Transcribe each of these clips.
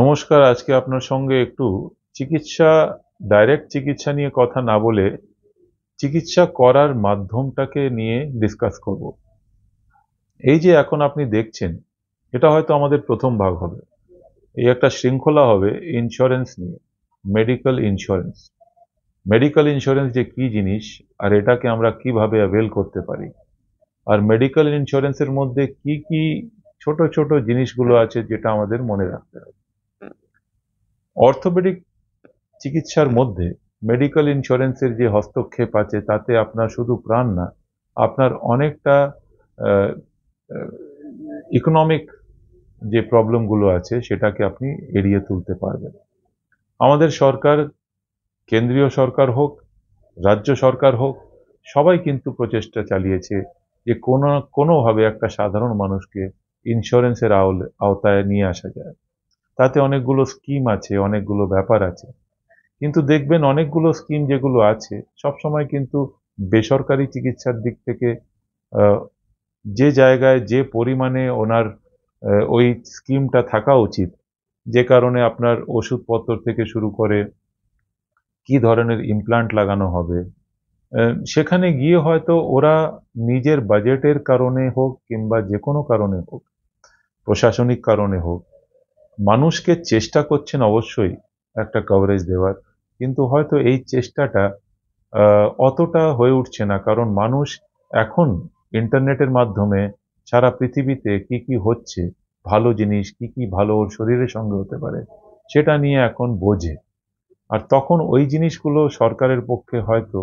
নমস্কার আজকে আপনার সঙ্গে একটু চিকিৎসা ডাইরেক্ট চিকিৎসা নিয়ে কথা না বলে চিকিৎসা করার মাধ্যমটাকে নিয়ে ডিসকাস করব এই যে এখন আপনি দেখছেন এটা হয়তো আমাদের প্রথম ভাগ হবে এই একটা শৃঙ্খলা হবে ইন্স্যুরেন্স নিয়ে মেডিকেল ইন্স্যুরেন্স মেডিকেল ইন্স্যুরেন্স যে কি জিনিস আর এটাকে আমরা কিভাবে অ্যাভেল করতে পারি আর মেডিকেল ইন্স্যুরেন্সের মধ্যে কি কি ছোট ছোট জিনিসগুলো আছে যেটা আমাদের মনে রাখতে হবে অর্থোপেডিক চিকিৎসার মধ্যে মেডিকেল ইন্স্যুরেন্সের যে হস্তক্ষেপ আছে তাতে আপনার শুধু প্রাণ না আপনার অনেকটা ইকোনমিক যে প্রবলেমগুলো আছে সেটাকে আপনি এড়িয়ে তুলতে পারবেন আমাদের সরকার কেন্দ্রীয় সরকার হোক রাজ্য সরকার হোক সবাই কিন্তু প্রচেষ্টা চালিয়েছে যে কোনো কোনোভাবে একটা সাধারণ মানুষকে ইন্স্যুরেন্সের আওতায় নিয়ে আসা যায় তাতে অনেকগুলো স্কিম আছে অনেকগুলো ব্যাপার আছে কিন্তু দেখবেন অনেকগুলো স্কিম যেগুলো আছে সবসময় কিন্তু বেসরকারি চিকিৎসার দিক থেকে যে জায়গায় যে পরিমাণে ওনার ওই স্কিমটা থাকা উচিত যে কারণে আপনার ওষুধপত্র থেকে শুরু করে কি ধরনের ইমপ্লান্ট লাগানো হবে সেখানে গিয়ে হয়তো ওরা নিজের বাজেটের কারণে হোক কিংবা যে কোনো কারণে হোক প্রশাসনিক কারণে হোক মানুষকে চেষ্টা করছেন অবশ্যই একটা কভারেজ দেওয়ার কিন্তু হয়তো এই চেষ্টাটা অতটা হয়ে উঠছে না কারণ মানুষ এখন ইন্টারনেটের মাধ্যমে সারা পৃথিবীতে কি কি হচ্ছে ভালো জিনিস কি কি ভালো ওর শরীরের সঙ্গে হতে পারে সেটা নিয়ে এখন বোঝে আর তখন ওই জিনিসগুলো সরকারের পক্ষে হয়তো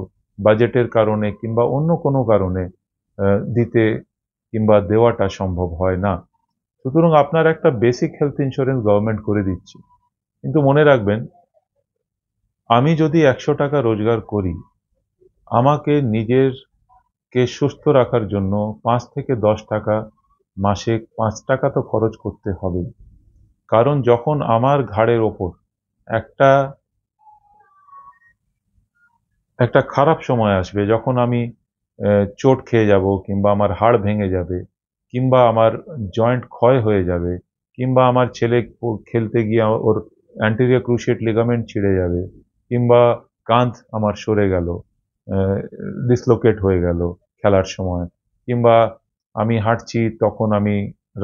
বাজেটের কারণে কিংবা অন্য কোনো কারণে দিতে কিংবা দেওয়াটা সম্ভব হয় না সুতরাং আপনার একটা বেসিক হেলথ ইন্স্যুরেন্স গভর্নমেন্ট করে দিচ্ছে কিন্তু মনে রাখবেন আমি যদি একশো টাকা রোজগার করি আমাকে নিজের কে সুস্থ রাখার জন্য পাঁচ থেকে দশ টাকা মাসে পাঁচ টাকা তো খরচ করতে হবে কারণ যখন আমার ঘাড়ের ওপর একটা একটা খারাপ সময় আসবে যখন আমি চোট খেয়ে যাব কিংবা আমার হাড় ভেঙে যাবে কিংবা আমার জয়েন্ট ক্ষয় হয়ে যাবে কিংবা আমার ছেলে খেলতে গিয়ে ওর অ্যান্টেরিয়া ক্রুশিয়েট লিগামেন্ট ছিঁড়ে যাবে কিংবা কাঁধ আমার সরে গেল ডিসলোকেট হয়ে গেল খেলার সময় কিংবা আমি হাঁটছি তখন আমি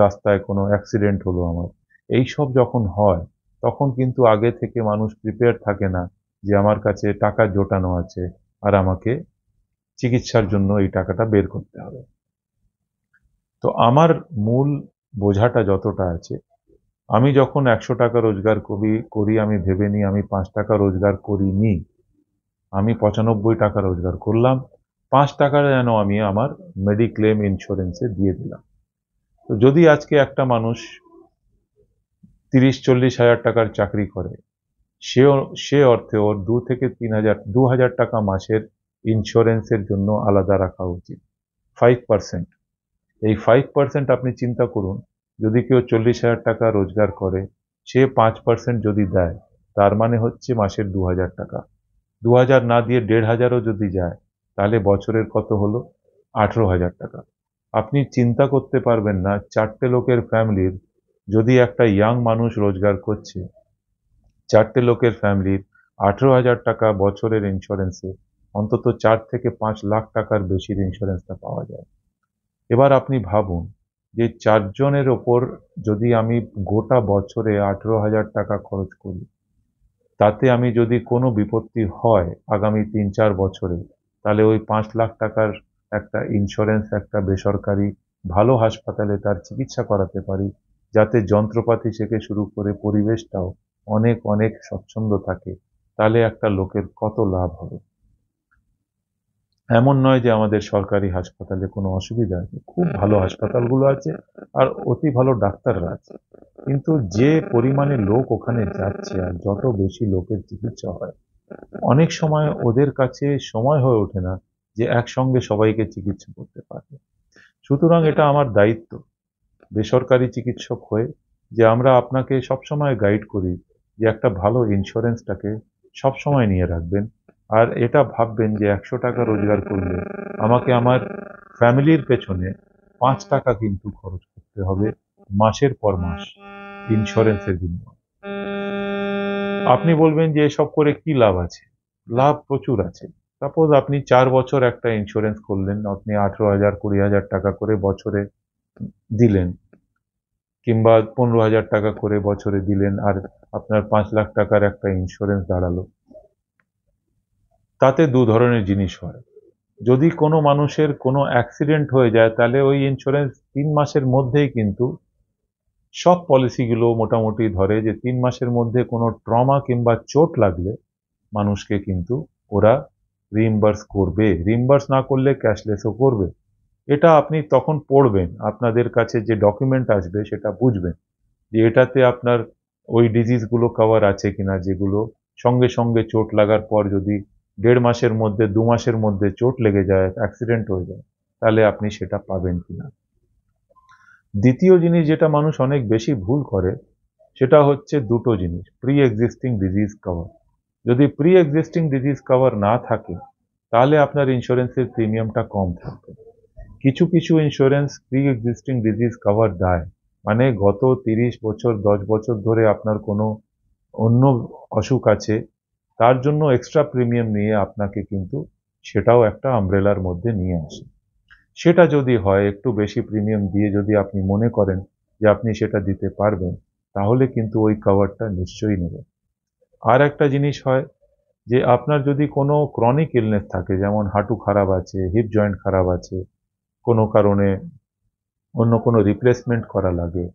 রাস্তায় কোনো অ্যাক্সিডেন্ট হলো আমার এই সব যখন হয় তখন কিন্তু আগে থেকে মানুষ প্রিপেয়ার থাকে না যে আমার কাছে টাকা জোটানো আছে আর আমাকে চিকিৎসার জন্য এই টাকাটা বের করতে হবে তো আমার মূল বোঝাটা যতটা আছে আমি যখন একশো টাকা রোজগার করি করি আমি ভেবে নিই আমি পাঁচ টাকা রোজগার করিনি আমি পঁচানব্বই টাকা রোজগার করলাম পাঁচ টাকা যেন আমি আমার মেডিক্লেম ইন্স্যুরেন্সে দিয়ে দিলাম তো যদি আজকে একটা মানুষ তিরিশ চল্লিশ হাজার টাকার চাকরি করে সে সে অর্থে ওর দু থেকে তিন হাজার দু হাজার টাকা মাসের ইন্স্যুরেন্সের জন্য আলাদা রাখা উচিত ফাইভ পার্সেন্ট এই ফাইভ পার্সেন্ট আপনি চিন্তা করুন যদি কেউ চল্লিশ হাজার টাকা রোজগার করে সে পাঁচ পার্সেন্ট যদি দেয় তার মানে হচ্ছে মাসের দু হাজার টাকা দু হাজার না দিয়ে দেড় হাজারও যদি যায় তাহলে বছরের কত হলো আঠেরো হাজার টাকা আপনি চিন্তা করতে পারবেন না চারটে লোকের ফ্যামিলির যদি একটা ইয়াং মানুষ রোজগার করছে চারটে লোকের ফ্যামিলির আঠেরো হাজার টাকা বছরের ইন্স্যুরেন্সে অন্তত চার থেকে পাঁচ লাখ টাকার বেশির ইন্স্যুরেন্সটা পাওয়া যায় এবার আপনি ভাবুন যে চারজনের ওপর যদি আমি গোটা বছরে আঠেরো হাজার টাকা খরচ করি তাতে আমি যদি কোনো বিপত্তি হয় আগামী তিন চার বছরে তাহলে ওই পাঁচ লাখ টাকার একটা ইন্স্যুরেন্স একটা বেসরকারি ভালো হাসপাতালে তার চিকিৎসা করাতে পারি যাতে যন্ত্রপাতি থেকে শুরু করে পরিবেশটাও অনেক অনেক স্বচ্ছন্দ থাকে তাহলে একটা লোকের কত লাভ হবে এমন নয় যে আমাদের সরকারি হাসপাতালে কোনো অসুবিধা আছে খুব ভালো হাসপাতালগুলো আছে আর অতি ভালো ডাক্তাররা আছে কিন্তু যে পরিমাণে লোক ওখানে যাচ্ছে আর যত বেশি লোকের চিকিৎসা হয় অনেক সময় ওদের কাছে সময় হয়ে ওঠে না যে একসঙ্গে সবাইকে চিকিৎসা করতে পারবে সুতরাং এটা আমার দায়িত্ব বেসরকারি চিকিৎসক হয়ে যে আমরা আপনাকে সবসময় গাইড করি যে একটা ভালো ইন্স্যুরেন্সটাকে সবসময় নিয়ে রাখবেন আর এটা ভাববেন যে একশো টাকা রোজগার করলে আমাকে আমার ফ্যামিলির পেছনে পাঁচ টাকা কিন্তু খরচ করতে হবে মাসের পর মাস ইন্স্যুরেন্সের বিনিময় আপনি বলবেন যে এসব করে কি লাভ আছে লাভ প্রচুর আছে সাপোজ আপনি চার বছর একটা ইন্স্যুরেন্স করলেন আপনি আঠেরো হাজার কুড়ি হাজার টাকা করে বছরে দিলেন কিংবা পনেরো হাজার টাকা করে বছরে দিলেন আর আপনার পাঁচ লাখ টাকার একটা ইন্স্যুরেন্স দাঁড়ালো তাতে দু ধরনের জিনিস হয় যদি কোনো মানুষের কোনো অ্যাক্সিডেন্ট হয়ে যায় তাহলে ওই ইন্স্যুরেন্স তিন মাসের মধ্যেই কিন্তু সব পলিসিগুলো মোটামুটি ধরে যে তিন মাসের মধ্যে কোনো ট্রমা কিংবা চোট লাগলে মানুষকে কিন্তু ওরা রিমবার্স করবে রিমবার্স না করলে ক্যাশলেসও করবে এটা আপনি তখন পড়বেন আপনাদের কাছে যে ডকুমেন্ট আসবে সেটা বুঝবেন যে এটাতে আপনার ওই ডিজিজগুলো কভার আছে কিনা যেগুলো সঙ্গে সঙ্গে চোট লাগার পর যদি দেড় মাসের মধ্যে দু মাসের মধ্যে চোট লেগে যায় অ্যাক্সিডেন্ট হয়ে যায় তাহলে আপনি সেটা পাবেন কি না দ্বিতীয় জিনিস যেটা মানুষ অনেক বেশি ভুল করে সেটা হচ্ছে দুটো জিনিস প্রি এক্সিস্টিং ডিজিজ কভার যদি প্রি এক্সিস্টিং ডিজিজ কভার না থাকে তাহলে আপনার ইন্স্যুরেন্সের প্রিমিয়ামটা কম থাকবে কিছু কিছু insurance pre existing disease cover দেয় মানে গত তিরিশ বছর দশ বছর ধরে আপনার কোনো অন্য অসুখ আছে তার জন্য এক্সট্রা প্রিমিয়াম নিয়ে আপনাকে কিন্তু সেটাও একটা আমব্রেলার মধ্যে নিয়ে আসে সেটা যদি হয় একটু বেশি প্রিমিয়াম দিয়ে যদি আপনি মনে করেন যে আপনি সেটা দিতে পারবেন তাহলে কিন্তু ওই কাভারটা নিশ্চয়ই নেবে আর একটা জিনিস হয় যে আপনার যদি কোনো ক্রনিক ইলনেস থাকে যেমন হাঁটু খারাপ আছে হিপ জয়েন্ট খারাপ আছে কোনো কারণে অন্য কোনো রিপ্লেসমেন্ট করা লাগে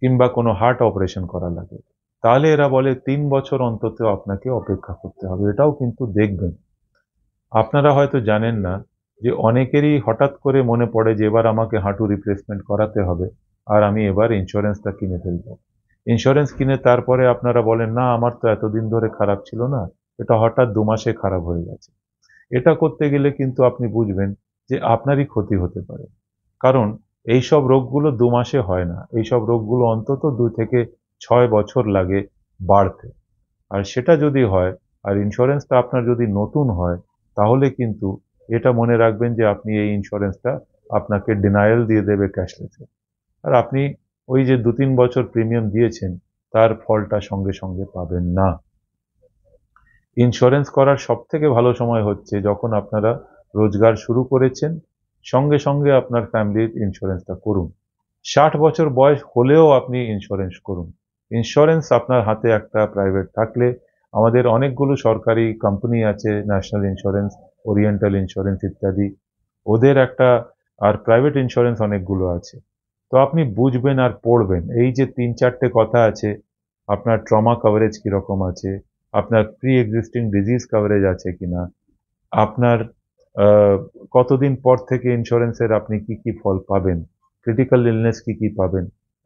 কিংবা কোনো হার্ট অপারেশন করা লাগে তাহলে এরা বলে তিন বছর অন্তত আপনাকে অপেক্ষা করতে হবে এটাও কিন্তু দেখবেন আপনারা হয়তো জানেন না যে অনেকেরই হঠাৎ করে মনে পড়ে যে এবার আমাকে হাঁটু রিপ্লেসমেন্ট করাতে হবে আর আমি এবার ইন্স্যুরেন্সটা কিনে ফেলব ইন্স্যুরেন্স কিনে তারপরে আপনারা বলেন না আমার তো এতদিন ধরে খারাপ ছিল না এটা হঠাৎ দু মাসে খারাপ হয়ে গেছে এটা করতে গেলে কিন্তু আপনি বুঝবেন যে আপনারই ক্ষতি হতে পারে কারণ এইসব রোগগুলো দু মাসে হয় না এইসব রোগগুলো অন্তত দুই থেকে ছয় বছর লাগে বাড়তে আর সেটা যদি হয় আর ইন্স্যুরেন্সটা আপনার যদি নতুন হয় তাহলে কিন্তু এটা মনে রাখবেন যে আপনি এই ইন্স্যুরেন্সটা আপনাকে ডিনায়াল দিয়ে দেবে ক্যাশলেসে আর আপনি ওই যে দু তিন বছর প্রিমিয়াম দিয়েছেন তার ফলটা সঙ্গে সঙ্গে পাবেন না ইন্স্যুরেন্স করার সব থেকে ভালো সময় হচ্ছে যখন আপনারা রোজগার শুরু করেছেন সঙ্গে সঙ্গে আপনার ফ্যামিলির ইন্স্যুরেন্সটা করুন ষাট বছর বয়স হলেও আপনি ইন্স্যুরেন্স করুন ইন্স্যুরেন্স আপনার হাতে একটা প্রাইভেট থাকলে আমাদের অনেকগুলো সরকারি কোম্পানি আছে ন্যাশনাল ইন্স্যুরেন্স ওরিয়েন্টাল ইন্স্যুরেন্স ইত্যাদি ওদের একটা আর প্রাইভেট ইন্স্যুরেন্স অনেকগুলো আছে তো আপনি বুঝবেন আর পড়বেন এই যে তিন চারটে কথা আছে আপনার ট্রমা কভারেজ কীরকম আছে আপনার প্রি এক্সিস্টিং ডিজিজ কভারেজ আছে কি না আপনার কতদিন পর থেকে ইন্স্যুরেন্সের আপনি কি কি ফল পাবেন ক্রিটিক্যাল ইলনেস কি কি পাবেন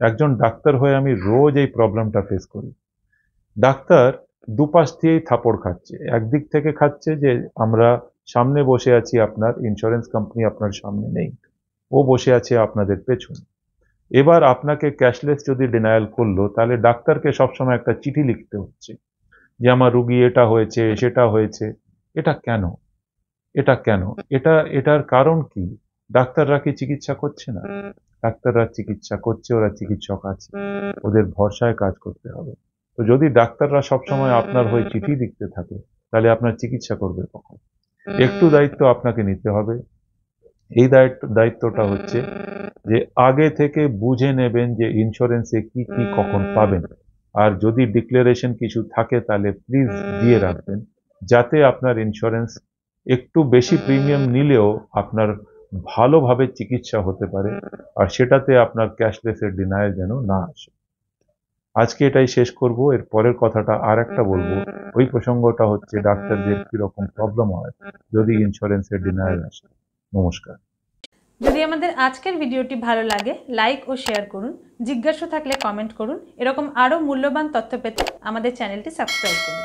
একজন ডাক্তার হয়ে আমি রোজ এই প্রবলেমটা ফেস করি ডাক্তার দুপাশ দিয়েই থাপড় খাচ্ছে একদিক থেকে খাচ্ছে যে আমরা সামনে বসে আছি আপনার ইন্স্যুরেন্স কোম্পানি আপনার সামনে নেই ও বসে আছে আপনাদের পেছনে এবার আপনাকে ক্যাশলেস যদি ডিনায়াল করলো তাহলে ডাক্তারকে সবসময় একটা চিঠি লিখতে হচ্ছে যে আমার রুগী এটা হয়েছে সেটা হয়েছে এটা কেন এটা কেন এটা এটার কারণ কি ডাক্তাররা কি চিকিৎসা করছে না ডাক্তাররা চিকিৎসা করছে ওরা চিকিৎসক আছে ওদের ভরসায় কাজ করতে হবে তো যদি ডাক্তাররা সবসময় আপনার হয়ে চিঠি লিখতে থাকে তাহলে আপনার চিকিৎসা করবে কখন একটু দায়িত্ব আপনাকে নিতে হবে এই দায়িত্বটা হচ্ছে যে আগে থেকে বুঝে নেবেন যে ইন্স্যুরেন্সে কি কি কখন পাবেন আর যদি ডিক্লারেশন কিছু থাকে তাহলে প্লিজ দিয়ে রাখবেন যাতে আপনার ইন্স্যুরেন্স একটু বেশি প্রিমিয়াম নিলেও আপনার ভালোভাবে চিকিৎসা হতে পারে আর সেটাতে আপনার ক্যাশলেসের ডিনায়াল যেন না আসে আজকে এটাই শেষ করব এর পরের কথাটা আর একটা বলবো ওই প্রসঙ্গটা হচ্ছে ডাক্তারদের কিরকম প্রবলেম হয় যদি ইন্স্যুরেন্সের ডিনায়াল আসে নমস্কার যদি আমাদের আজকের ভিডিওটি ভালো লাগে লাইক ও শেয়ার করুন জিজ্ঞাসা থাকলে কমেন্ট করুন এরকম আরও মূল্যবান তথ্য পেতে আমাদের চ্যানেলটি সাবস্ক্রাইব করুন